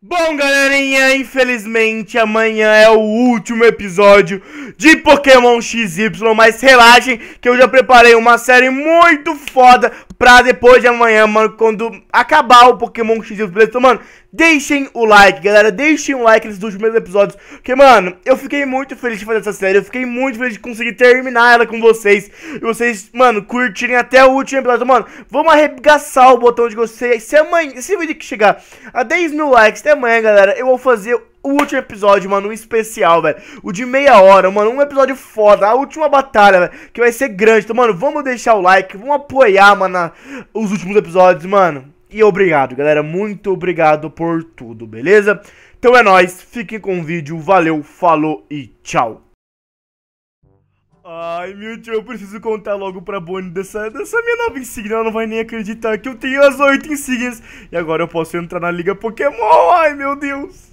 Bom, galerinha, infelizmente amanhã é o último episódio de Pokémon XY, mas relaxem que eu já preparei uma série muito foda pra depois de amanhã, mano, quando acabar o Pokémon XY. Então, mano, Deixem o like, galera. Deixem o like nesses últimos episódios. Porque, mano, eu fiquei muito feliz de fazer essa série. Eu fiquei muito feliz de conseguir terminar ela com vocês. E vocês, mano, curtirem até o último episódio. Mano, vamos arregaçar o botão de gostei. Se amanhã, se vídeo que chegar a 10 mil likes até amanhã, galera, eu vou fazer o último episódio, mano, um especial, velho. O de meia hora, mano, um episódio foda. A última batalha, velho, que vai ser grande. Então, mano, vamos deixar o like, vamos apoiar, mano, os últimos episódios, mano. E obrigado, galera. Muito obrigado por tudo, beleza? Então é nóis. Fiquem com o vídeo. Valeu, falou e tchau. Ai, meu tio, eu preciso contar logo pra Bonnie dessa, dessa minha nova insígnia. Ela não vai nem acreditar que eu tenho as oito insígnias. E agora eu posso entrar na Liga Pokémon. Ai, meu Deus.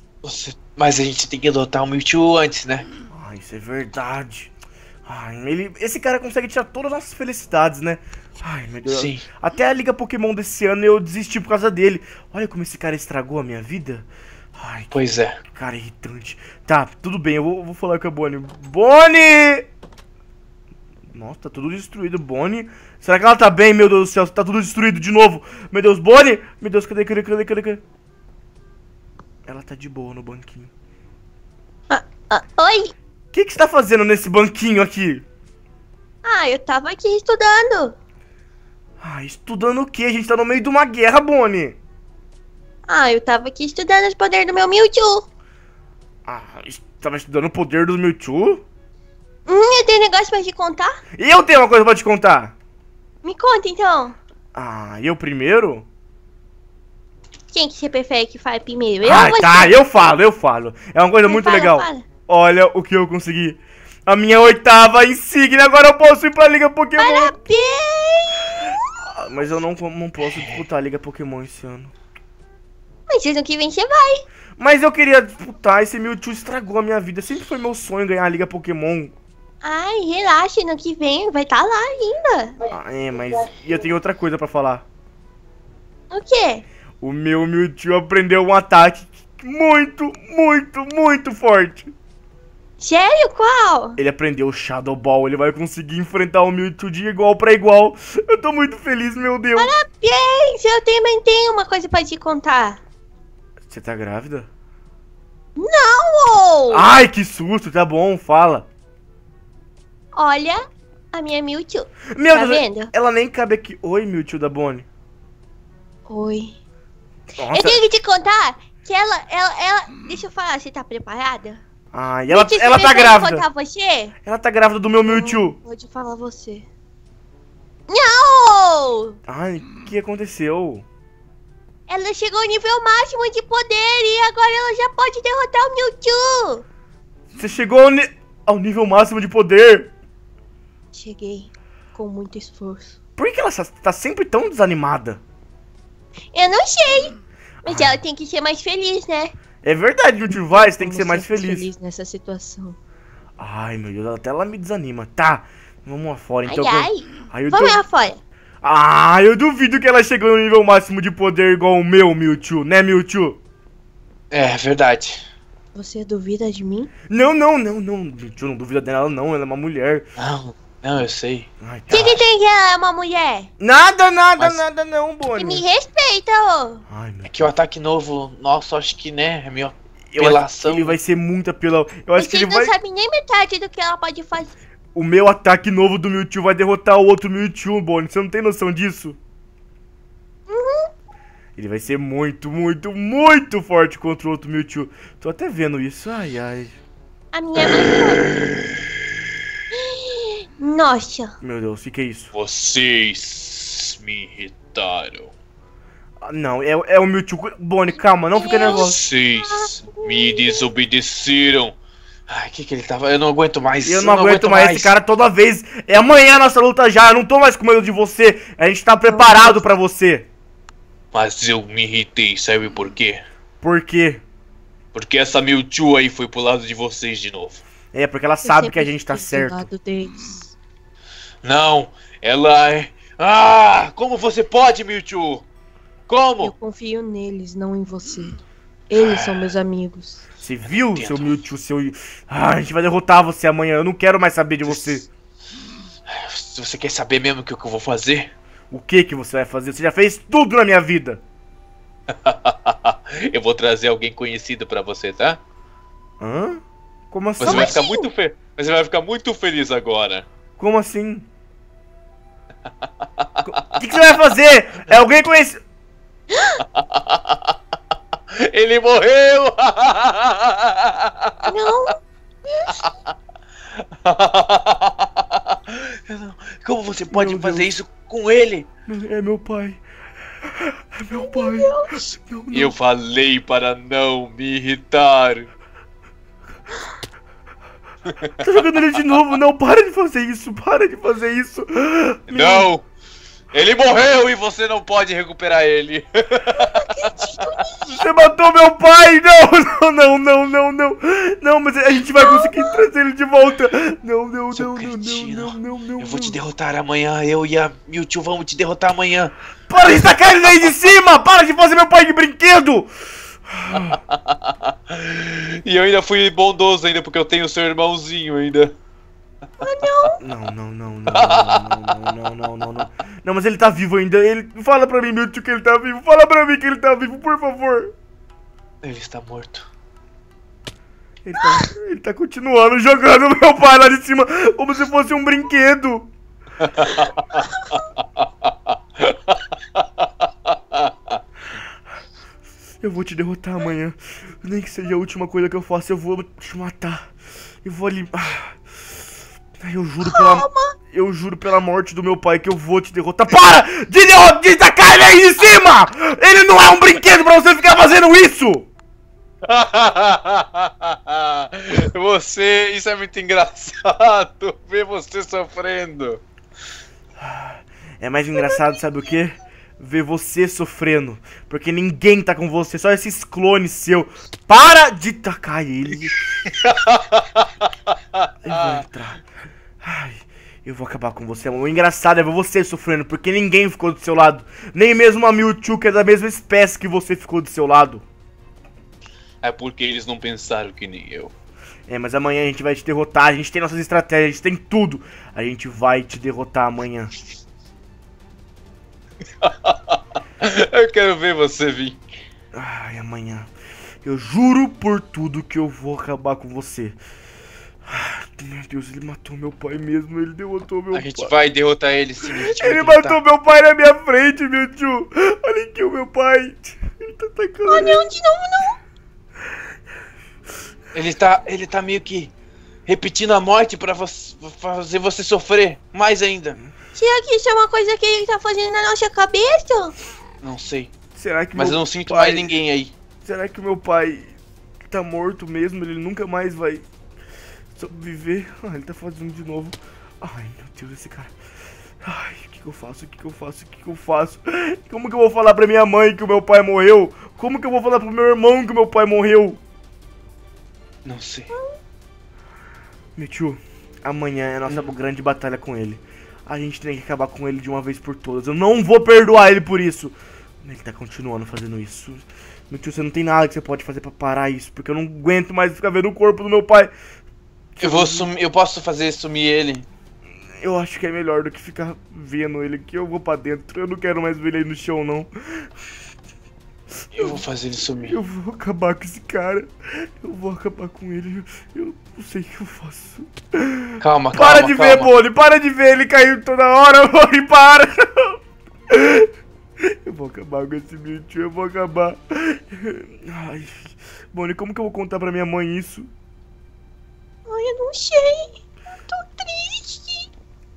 mas a gente tem que adotar o Mewtwo antes, né? Ah, isso é verdade. Ai, ele, esse cara consegue tirar todas as nossas felicidades, né? Ai, meu Deus. Sim. Até a Liga Pokémon desse ano eu desisti por causa dele. Olha como esse cara estragou a minha vida. Ai, pois é. Cara irritante. Tá, tudo bem, eu vou, vou falar com a Bonnie. Bonnie! Nossa, tá tudo destruído, Bonnie. Será que ela tá bem, meu Deus do céu? Tá tudo destruído de novo. Meu Deus, Bonnie! Meu Deus, cadê, cadê, cadê, cadê, cadê? Ela tá de boa no banquinho. Ah, ah, oi! O que, que você tá fazendo nesse banquinho aqui? Ah, eu tava aqui estudando. Ah, estudando o que? A gente tá no meio de uma guerra, Bonnie. Ah, eu tava aqui estudando os poderes do meu Mewtwo. Ah, tava estudando o poder do Mewtwo? Hum, eu tenho um negócio pra te contar? Eu tenho uma coisa pra te contar. Me conta então. Ah, eu primeiro? Quem que você prefere que fale primeiro? Eu ah, tá, eu falo, eu falo. É uma coisa Você muito fala, legal. fala. Olha o que eu consegui. A minha oitava insígnia, agora eu posso ir pra Liga Pokémon. Parabéns! mas eu não, não posso disputar a Liga Pokémon esse ano. Mas vocês que vem, você vai. Mas eu queria disputar, esse Mewtwo estragou a minha vida. Sempre foi meu sonho ganhar a Liga Pokémon. Ai, relaxa, ano que vem vai estar tá lá ainda. Ah, é, mas e eu tenho outra coisa pra falar. O quê? O meu Mewtwo aprendeu um ataque muito, muito, muito forte. Sério? Qual? Ele aprendeu Shadow Ball, ele vai conseguir enfrentar o Mewtwo de igual pra igual. Eu tô muito feliz, meu Deus. Parabéns, eu também tenho uma coisa pra te contar. Você tá grávida? Não! Ai, que susto, tá bom, fala. Olha a minha Mewtwo. Meu tá Deus, vendo? ela nem cabe aqui. Oi, Mewtwo da Bonnie. Oi. Nossa. Eu tenho que te contar que ela, ela, ela... Deixa eu falar, você tá preparada? Ai, ah, ela, ela tá grávida. Você? Ela tá grávida do meu Mewtwo. Pode falar você. Não! Ai, o que aconteceu? Ela chegou ao nível máximo de poder e agora ela já pode derrotar o Mewtwo. Você chegou ao, ao nível máximo de poder? Cheguei com muito esforço. Por que ela tá, tá sempre tão desanimada? Eu não sei. Mas Ai. ela tem que ser mais feliz, né? É verdade, vai, você tem que ser mais feliz. feliz nessa situação. Ai, meu Deus, até ela me desanima. Tá, vamos afora. Então, ai, eu... ai. Aí eu vamos du... afora. Ah, eu duvido que ela chegou no nível máximo de poder igual o meu, Mewtwo, né, Mewtwo? É, é, verdade. Você duvida de mim? Não, não, não, não. Mewtwo não duvida dela, não. Ela é uma mulher. Não, não, eu sei. Ai, que que tem que ela é uma mulher? Nada, nada, Mas... nada não, Bonnie. Me respeita, ô. Ai, meu... É que o ataque novo, nosso acho que, né, é meio apelação. ele vai ser muito apelão. Eu acho que ele não sabe nem metade do que ela pode fazer. O meu ataque novo do Mewtwo vai derrotar o outro Mewtwo, Bonnie. Você não tem noção disso? Uhum. Ele vai ser muito, muito, muito forte contra o outro Mewtwo. Tô até vendo isso. Ai, ai. A minha mãe... Nossa. Meu Deus, o que, é isso? Vocês me irritaram. Ah, não, é, é o Mewtwo. Bonnie, calma, não fica nervoso. Vocês me desobedeceram. Ai, o que que ele tava... Eu não aguento mais. Eu não, aguento mais esse cara toda vez. É amanhã a nossa luta já, eu não tô mais com medo de você. A gente tá preparado pra você. Mas eu me irritei, sabe por quê? Por quê? Porque essa Mewtwo aí foi pro lado de vocês de novo. É, porque ela sabe que a gente tá certo. lado deles. Não, ela é. Ah! Como você pode, Mewtwo? Como? Eu confio neles, não em você. Eles são meus amigos. Você viu, seu Mewtwo, seu. Ah, a gente vai derrotar você amanhã. Eu não quero mais saber de você. Se você quer saber mesmo o que eu vou fazer? O que que você vai fazer? Você já fez tudo na minha vida. eu vou trazer alguém conhecido para você, tá? Hã? Como assim? Você vai ficar muito fe... Você vai ficar muito feliz agora. Como assim? O que, que, você vai fazer? É alguém esse? Ele morreu! Não! Como você pode meu fazer Deus. isso com ele? É meu pai. É meu pai. Meu Eu falei para não me irritar. Tô jogando ele de novo, não, para de fazer isso, para de fazer isso. Não! Ele morreu e você não pode recuperar ele. Você matou meu pai! Não, não, não, não, não, não. mas a gente vai conseguir trazer ele de volta. Não, não, não, não, não, não, não, Eu vou te derrotar amanhã. Eu e a Mewtwo vamos te derrotar amanhã. Para de sacar ele daí de cima! Para de fazer meu pai de brinquedo! e eu ainda fui bondoso ainda, porque eu tenho seu irmãozinho ainda. Ah, não. Não, não, não, não, não, não, não, não, não. Não, mas ele tá vivo ainda. Ele... Fala pra mim, meu tio, que ele tá vivo. Fala pra mim que ele tá vivo, por favor. Ele está morto. Ele tá, ele tá continuando jogando meu pai lá de cima como se fosse um brinquedo. Eu vou te derrotar amanhã. Nem que seja a última coisa que eu faça, eu vou te matar. E vou ali. Ah. Eu juro pela. Eu juro pela morte do meu pai que eu vou te derrotar. Para! De derrotar tacar ele aí de cima! Ele não é um brinquedo pra você ficar fazendo isso! você. Isso é muito engraçado ver você sofrendo. É mais engraçado, sabe o que? ver você sofrendo. Porque ninguém tá com você, só esses clones seu. Para de tacar ele. eu vou entrar. Ai, eu vou acabar com você. O engraçado é ver você sofrendo, porque ninguém ficou do seu lado. Nem mesmo a Mewtwo, que é da mesma espécie que você ficou do seu lado. É porque eles não pensaram que nem eu. É, mas amanhã a gente vai te derrotar, a gente tem nossas estratégias, a gente tem tudo. A gente vai te derrotar amanhã. eu quero ver você vir. Ai, amanhã. Eu juro por tudo que eu vou acabar com você. Meu Deus, ele matou meu pai mesmo, ele derrotou meu pai. A gente pai. vai derrotar ele sim. Ele matou meu pai na minha frente, meu tio. Olha aqui o meu pai. Ele tá atacando. não, de novo não. Ele tá, ele tá meio que repetindo a morte pra, vo pra fazer você sofrer mais ainda. Será que isso é uma coisa que ele tá fazendo na nossa cabeça? Não sei. Será que Mas eu não sinto pai... mais ninguém aí. Será que meu pai tá morto mesmo? Ele nunca mais vai sobreviver? Ah, ele tá fazendo de novo. Ai, meu Deus, esse cara. Ai, o que, que eu faço? O que, que eu faço? O que, que eu faço? Como que eu vou falar pra minha mãe que o meu pai morreu? Como que eu vou falar pro meu irmão que o meu pai morreu? Não sei. Meu tio, amanhã é a nossa hum. grande batalha com ele a gente tem que acabar com ele de uma vez por todas. Eu não vou perdoar ele por isso. Ele tá continuando fazendo isso. Meu tio, você não tem nada que você pode fazer para parar isso, porque eu não aguento mais ficar vendo o corpo do meu pai. Eu vou sumir, eu posso fazer sumir ele. Eu acho que é melhor do que ficar vendo ele que eu vou para dentro. Eu não quero mais ver ele no chão não. Eu vou fazer ele sumir. Eu vou acabar com esse cara. Eu vou acabar com ele. Eu não sei o que eu faço. Calma, calma. Para de calma. ver, Bonnie. Para de ver. Ele caiu toda hora, Bonnie. Para. Eu vou acabar com esse Mewtwo. Eu vou acabar. Ai. Bonnie, como que eu vou contar pra minha mãe isso? Ai, eu não sei. Eu tô triste.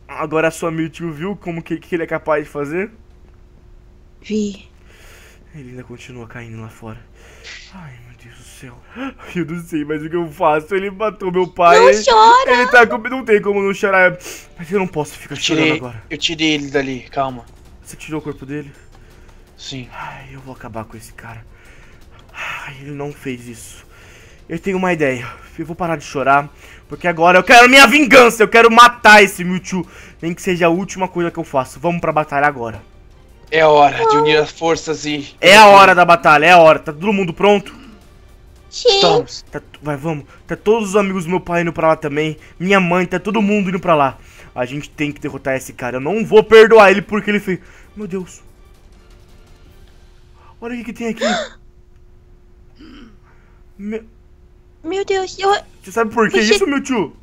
Agora a sua Mewtwo viu como que, que ele é capaz de fazer? Vi. Ele ainda continua caindo lá fora. Ai, meu Deus do céu. Eu não sei mais o que eu faço. Ele matou meu pai. Não ele, chora! Ele tá com... Não tem como não chorar. Mas eu não posso ficar tirei, chorando agora. Eu tirei ele dali, calma. Você tirou o corpo dele? Sim. Ai, eu vou acabar com esse cara. Ai, ele não fez isso. Eu tenho uma ideia. Eu vou parar de chorar. Porque agora eu quero minha vingança. Eu quero matar esse Mewtwo. Nem que seja a última coisa que eu faço. Vamos pra batalha agora. É hora de unir as forças e. É a hora da batalha, é a hora. Tá todo mundo pronto? Sim. Tá, vai, vamos. Tá todos os amigos do meu pai indo pra lá também. Minha mãe, tá todo mundo indo pra lá. A gente tem que derrotar esse cara. Eu não vou perdoar ele porque ele fez. Meu Deus. Olha o que, que tem aqui. meu... meu Deus, eu. Você sabe por que Você... isso, meu tio?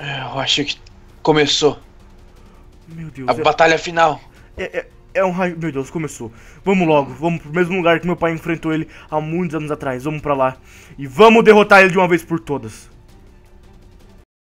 É, eu acho que começou. Meu Deus. A eu... É- batalha final. É, é, é um raio. Meu Deus, começou. Vamos logo, vamos pro mesmo lugar que meu pai enfrentou ele há muitos anos atrás. Vamos pra lá. E vamos derrotar ele de uma vez por todas.